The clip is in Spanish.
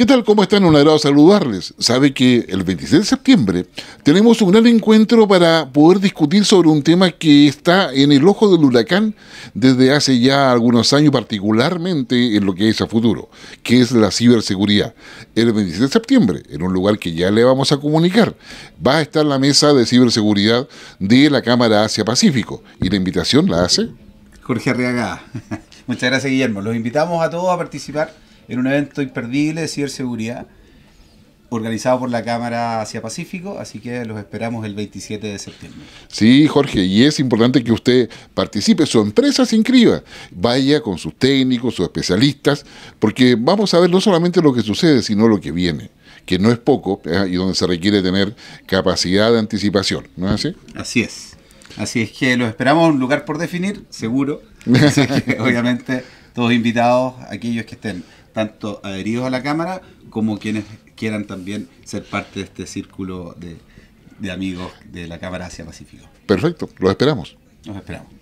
¿Qué tal? ¿Cómo están? Un agrado saludarles. Sabe que el 26 de septiembre tenemos un gran encuentro para poder discutir sobre un tema que está en el ojo del huracán desde hace ya algunos años, particularmente en lo que es a futuro, que es la ciberseguridad. El 26 de septiembre, en un lugar que ya le vamos a comunicar, va a estar la mesa de ciberseguridad de la Cámara Asia-Pacífico. Y la invitación la hace... Jorge Arriaga. Muchas gracias, Guillermo. Los invitamos a todos a participar en un evento imperdible de ciberseguridad organizado por la Cámara Asia Pacífico, así que los esperamos el 27 de septiembre. Sí, Jorge, y es importante que usted participe, su empresa se inscriba, vaya con sus técnicos, sus especialistas, porque vamos a ver no solamente lo que sucede, sino lo que viene que no es poco ¿eh? y donde se requiere tener capacidad de anticipación, ¿no es así? Así es. Así es que los esperamos, un lugar por definir, seguro. Así que, obviamente todos invitados, aquellos que estén tanto adheridos a la Cámara como quienes quieran también ser parte de este círculo de, de amigos de la Cámara Asia Pacífico. Perfecto, los esperamos. Los esperamos.